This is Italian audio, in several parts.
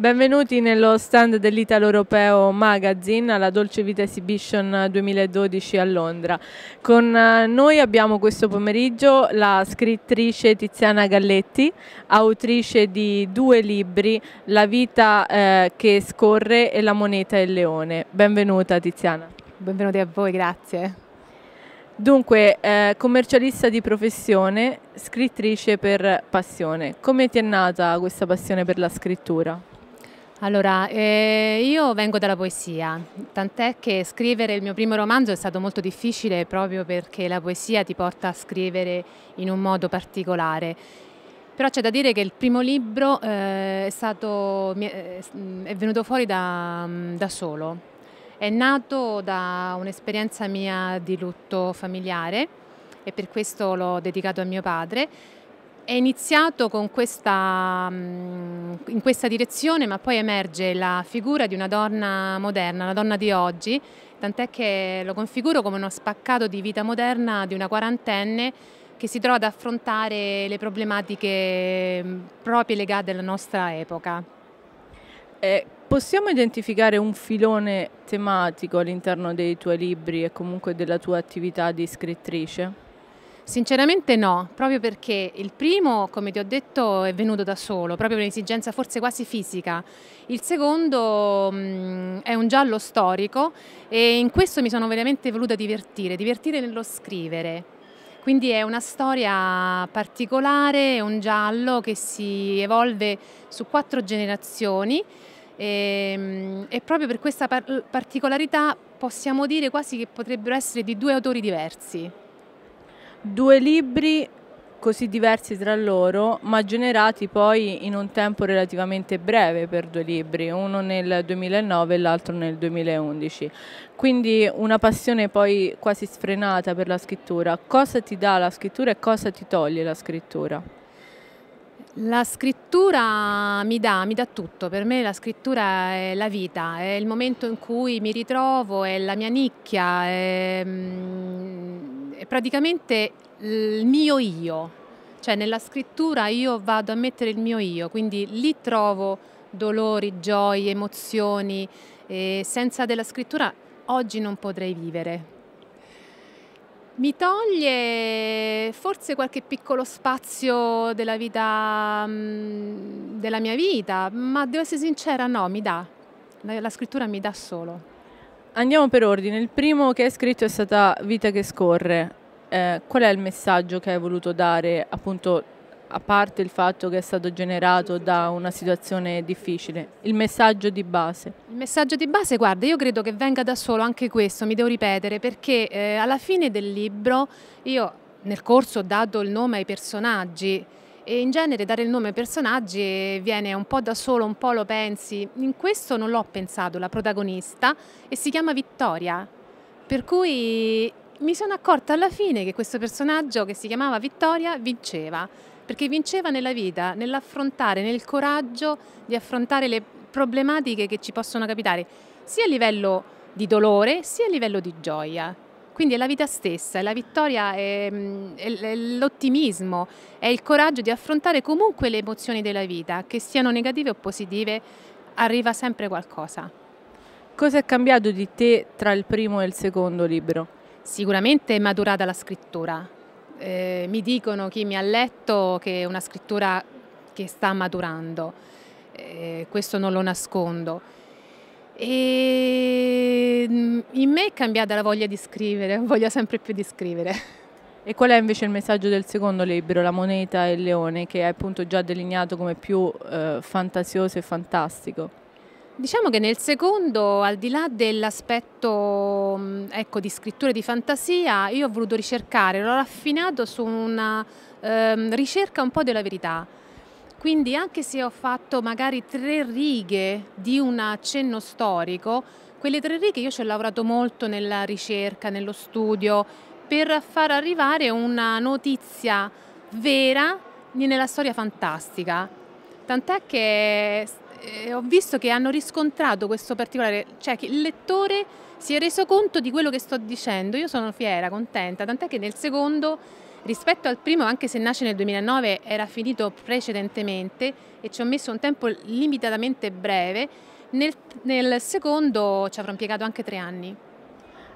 Benvenuti nello stand dell'Italo Europeo Magazine alla Dolce Vita Exhibition 2012 a Londra. Con eh, noi abbiamo questo pomeriggio la scrittrice Tiziana Galletti, autrice di due libri, La vita eh, che scorre e La moneta e il leone. Benvenuta Tiziana. Benvenuti a voi, grazie. Dunque, eh, commercialista di professione, scrittrice per passione. Come ti è nata questa passione per la scrittura? Allora, eh, io vengo dalla poesia, tant'è che scrivere il mio primo romanzo è stato molto difficile proprio perché la poesia ti porta a scrivere in un modo particolare. Però c'è da dire che il primo libro eh, è, stato, è, venuto fuori da, da solo. È nato da un'esperienza mia di lutto familiare e per questo l'ho dedicato a mio padre è iniziato questa, mm, in questa direzione ma poi emerge la figura di una donna moderna, la donna di oggi, tant'è che lo configuro come uno spaccato di vita moderna di una quarantenne che si trova ad affrontare le problematiche mm, proprie legate alla nostra epoca. Eh, possiamo identificare un filone tematico all'interno dei tuoi libri e comunque della tua attività di scrittrice? Sinceramente no, proprio perché il primo, come ti ho detto, è venuto da solo, proprio per un'esigenza forse quasi fisica. Il secondo mh, mm, è un giallo storico e in questo mi sono veramente voluta divertire, divertire nello scrivere. Quindi è una storia particolare, è un giallo che si evolve su quattro generazioni e, mm, e proprio per questa par particolarità possiamo dire quasi che potrebbero essere di due autori diversi. Due libri così diversi tra loro, ma generati poi in un tempo relativamente breve per due libri, uno nel 2009 e l'altro nel 2011. Quindi una passione poi quasi sfrenata per la scrittura. Cosa ti dà la scrittura e cosa ti toglie la scrittura? La scrittura mi dà, mi dà, tutto, per me la scrittura è la vita, è il momento in cui mi ritrovo, è la mia nicchia, è ehm, è praticamente il mio io, cioè nella scrittura io vado a mettere il mio io, quindi lì trovo dolori, gioie, emozioni, e senza della scrittura oggi non potrei vivere. Mi toglie forse qualche piccolo spazio della vita, mm, della mia vita, ma devo essere sincera, no, mi dà. La scrittura mi dà solo. Andiamo per ordine. Il primo che hai scritto è stata Vita che scorre. Eh, qual è il messaggio che hai voluto dare, appunto, a parte il fatto che è stato generato da una situazione difficile? Il messaggio di base. Il messaggio di base, guarda, io credo che venga da solo anche questo, mi devo ripetere, perché eh, alla fine del libro io nel corso ho dato il nome ai personaggi e in genere dare il nome ai personaggi viene un po' da solo, un po' lo pensi. In questo non l'ho pensato, la protagonista, e si chiama Vittoria, per cui mi sono accorta alla fine che questo personaggio che si chiamava Vittoria vinceva, perché vinceva nella vita, nell'affrontare, nel coraggio di affrontare le problematiche che ci possono capitare, sia a livello di dolore sia a livello di gioia. Quindi è la vita stessa, è la vittoria, è, mm, è, è l'ottimismo, è il coraggio di affrontare comunque le emozioni della vita, che siano negative o positive, arriva sempre qualcosa. Cosa è cambiato di te tra il primo e il secondo libro? Sicuramente è maturata la scrittura. Eh, mi dicono chi mi ha letto che è una scrittura che sta maturando, eh, questo non lo nascondo e mm, in me è cambiata la voglia di scrivere, voglio sempre più di scrivere. E qual è invece il messaggio del secondo libro, La moneta e il leone, che hai appunto già delineato come più eh, fantasioso e fantastico? Diciamo che nel secondo, al di là dell'aspetto mm, ecco, di scrittura e di fantasia, io ho voluto ricercare, l'ho raffinato su una eh, ricerca un po' della verità quindi anche se ho fatto magari tre righe di un accenno storico, quelle tre righe io ci ho lavorato molto nella ricerca, nello studio, per far arrivare una notizia vera nella storia fantastica. Tant'è che eh, ho visto che hanno riscontrato questo particolare, cioè che il lettore si è reso conto di quello che sto dicendo. Io sono fiera, contenta, tant'è che nel secondo rispetto al primo, anche se nasce nel 2009, era finito precedentemente e ci ho messo un tempo limitatamente breve, nel, nel secondo ci avrò impiegato anche tre anni.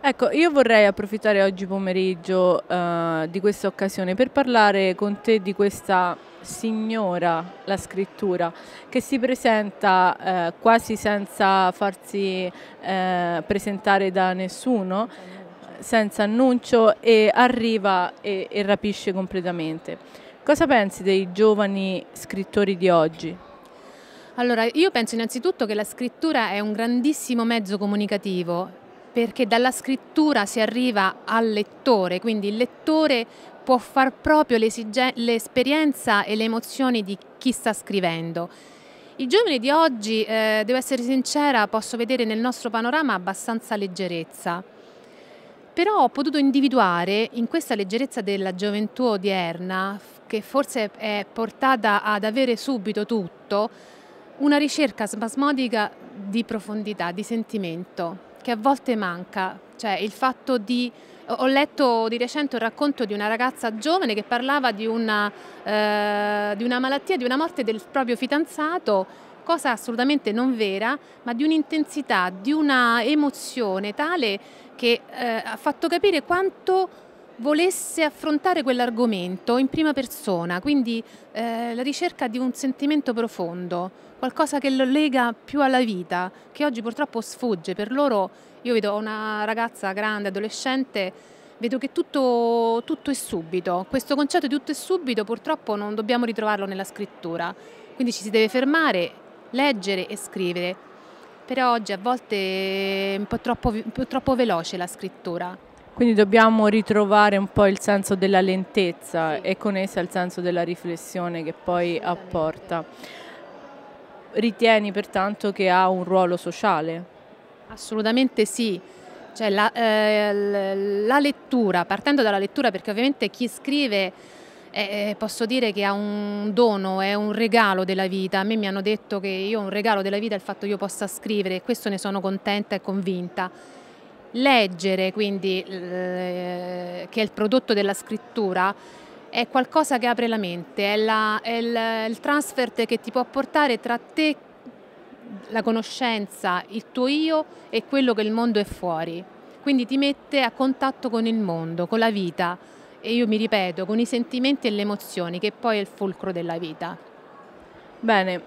Ecco, io vorrei approfittare oggi pomeriggio uh, di questa occasione per parlare con te di questa signora, la scrittura, che si presenta eh, quasi senza farsi eh, presentare da nessuno senza annuncio e arriva e, e rapisce completamente. Cosa pensi dei giovani scrittori di oggi? Allora, io penso innanzitutto che la scrittura è un grandissimo mezzo comunicativo perché dalla scrittura si arriva al lettore, quindi il lettore può far proprio l'esperienza e le emozioni di chi sta scrivendo. I giovani di oggi, eh, devo essere sincera, posso vedere nel nostro panorama abbastanza leggerezza. Però ho potuto individuare in questa leggerezza della gioventù odierna, che forse è portata ad avere subito tutto, una ricerca spasmodica di profondità, di sentimento, che a volte manca. Cioè il fatto di... Ho letto di recente un racconto di una ragazza giovane che parlava di una, eh, di una malattia, di una morte del proprio fidanzato cosa assolutamente non vera, ma di un'intensità, di una emozione tale che eh, ha fatto capire quanto volesse affrontare quell'argomento in prima persona, quindi eh, la ricerca di un sentimento profondo, qualcosa che lo lega più alla vita, che oggi purtroppo sfugge. Per loro, io vedo una ragazza grande, adolescente, vedo che tutto, tutto è subito. Questo concetto di tutto è subito purtroppo non dobbiamo ritrovarlo nella scrittura, quindi ci si deve fermare leggere e scrivere, però oggi a volte è un po' troppo, un po troppo veloce la scrittura. Quindi dobbiamo ritrovare un po' il senso della lentezza sì. e con essa il senso della riflessione che poi apporta. Ritieni pertanto che ha un ruolo sociale? Assolutamente sì. Cioè, la, eh, la lettura, partendo dalla lettura, perché ovviamente chi scrive eh, eh, posso dire che ha un dono, è un regalo della vita. A me mi hanno detto che io ho un regalo della vita il fatto che io possa scrivere e questo ne sono contenta e convinta. Leggere, quindi, eh, che è il prodotto della scrittura, è qualcosa che apre la mente, è, la, è il, il transfert che ti può portare tra te, la conoscenza, il tuo io e quello che il mondo è fuori. Quindi ti mette a contatto con il mondo, con la vita e io mi ripeto, con i sentimenti e le emozioni, che poi è il fulcro della vita. Bene,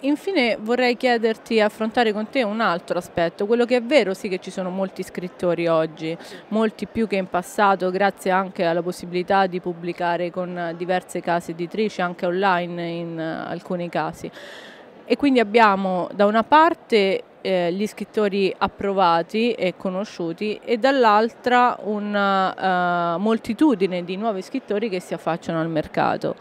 infine vorrei chiederti affrontare con te un altro aspetto, quello che è vero sì che ci sono molti scrittori oggi, molti più che in passato, grazie anche alla possibilità di pubblicare con diverse case editrici, anche online in alcuni casi. E quindi abbiamo da una parte eh, gli scrittori approvati e conosciuti e dall'altra una eh, moltitudine di nuovi scrittori che si affacciano al mercato.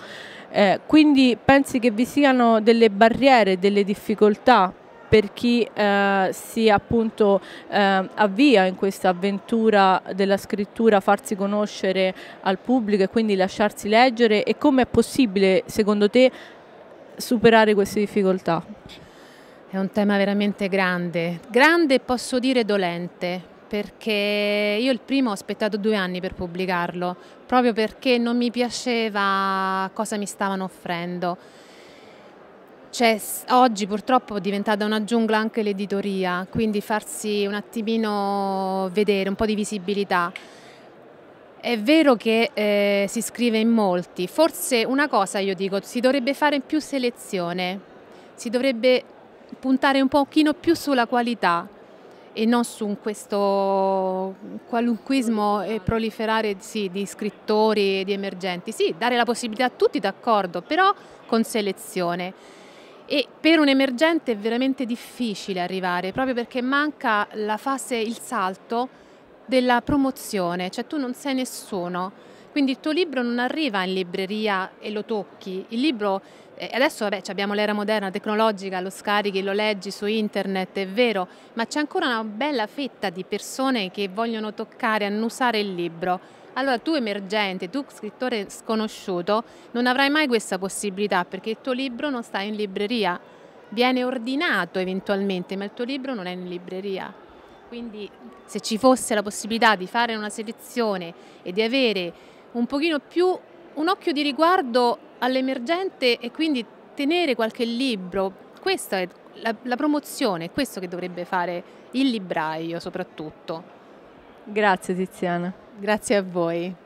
Eh, quindi pensi che vi siano delle barriere, delle difficoltà per chi eh, si appunto eh, avvia in questa avventura della scrittura, farsi conoscere al pubblico e quindi lasciarsi leggere e come è possibile secondo te superare queste difficoltà? È un tema veramente grande, grande posso dire dolente, perché io il primo ho aspettato due anni per pubblicarlo, proprio perché non mi piaceva cosa mi stavano offrendo. Cioè, oggi purtroppo è diventata una giungla anche l'editoria, quindi farsi un attimino vedere, un po' di visibilità. È vero che eh, si scrive in molti, forse una cosa io dico, si dovrebbe fare più selezione, si dovrebbe puntare un pochino più sulla qualità e non su questo qualunquismo e proliferare sì, di scrittori e di emergenti. Sì, dare la possibilità a tutti, d'accordo, però con selezione. E per un emergente è veramente difficile arrivare, proprio perché manca la fase, il salto della promozione, cioè tu non sei nessuno, quindi il tuo libro non arriva in libreria e lo tocchi, il libro adesso vabbè, abbiamo l'era moderna, tecnologica, lo scarichi, lo leggi su internet, è vero, ma c'è ancora una bella fetta di persone che vogliono toccare, annusare il libro. Allora tu emergente, tu scrittore sconosciuto, non avrai mai questa possibilità perché il tuo libro non sta in libreria, viene ordinato eventualmente, ma il tuo libro non è in libreria. Quindi se ci fosse la possibilità di fare una selezione e di avere un pochino più un occhio di riguardo all'emergente e quindi tenere qualche libro. Questa è la, la promozione, è questo che dovrebbe fare il libraio soprattutto. Grazie Tiziana. Grazie a voi.